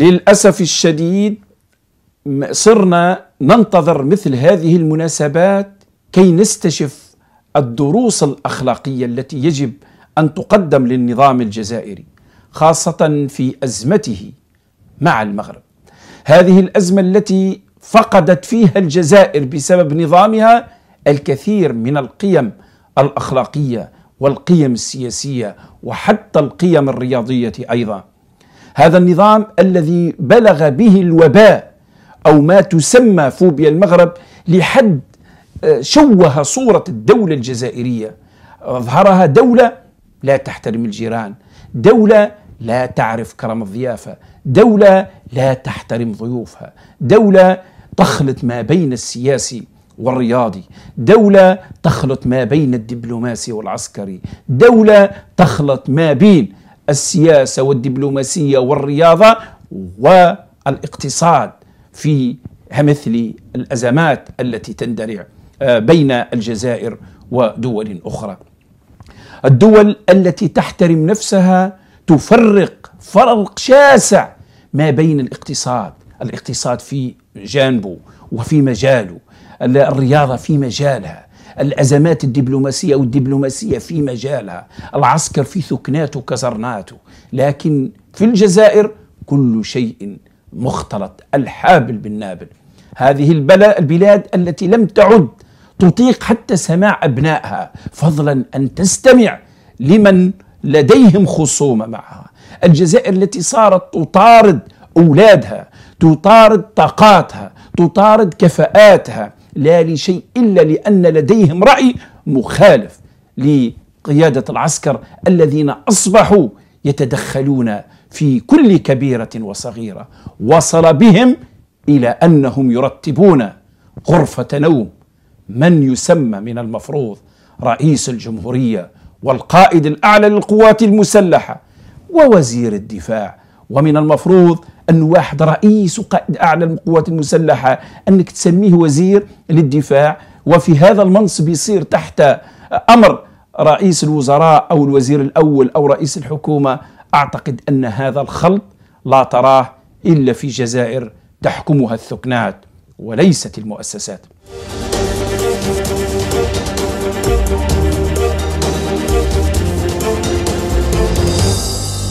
للاسف الشديد صرنا ننتظر مثل هذه المناسبات كي نستشف الدروس الاخلاقيه التي يجب ان تقدم للنظام الجزائري خاصه في ازمته مع المغرب. هذه الازمه التي فقدت فيها الجزائر بسبب نظامها الكثير من القيم الاخلاقيه والقيم السياسيه وحتى القيم الرياضيه ايضا. هذا النظام الذي بلغ به الوباء أو ما تسمى فوبيا المغرب لحد آه، شوه صورة الدولة الجزائرية أظهرها دولة لا تحترم الجيران دولة لا تعرف كرم الضيافة دولة لا تحترم ضيوفها دولة تخلط ما بين السياسي والرياضي دولة تخلط ما بين الدبلوماسي والعسكري دولة تخلط ما بين السياسه والدبلوماسيه والرياضه والاقتصاد في مثل الازمات التي تندرع آه، بين الجزائر ودول اخرى. الدول التي تحترم نفسها تفرق فرق شاسع ما بين الاقتصاد، الاقتصاد في جانبه وفي مجاله، الرياضه في مجالها، الأزمات الدبلوماسية والدبلوماسية في مجالها العسكر في ثكناته وكزرناته لكن في الجزائر كل شيء مختلط الحابل بالنابل هذه البلاد التي لم تعد تطيق حتى سماع أبنائها فضلا أن تستمع لمن لديهم خصومة معها الجزائر التي صارت تطارد أولادها تطارد طاقاتها تطارد كفاءاتها لا لشيء إلا لأن لديهم رأي مخالف لقيادة العسكر الذين أصبحوا يتدخلون في كل كبيرة وصغيرة وصل بهم إلى أنهم يرتبون غرفة نوم من يسمى من المفروض رئيس الجمهورية والقائد الأعلى للقوات المسلحة ووزير الدفاع ومن المفروض أن واحد رئيس قائد أعلى القوات المسلحة أنك تسميه وزير للدفاع وفي هذا المنصب يصير تحت أمر رئيس الوزراء أو الوزير الأول أو رئيس الحكومة أعتقد أن هذا الخلط لا تراه إلا في جزائر تحكمها الثكنات وليست المؤسسات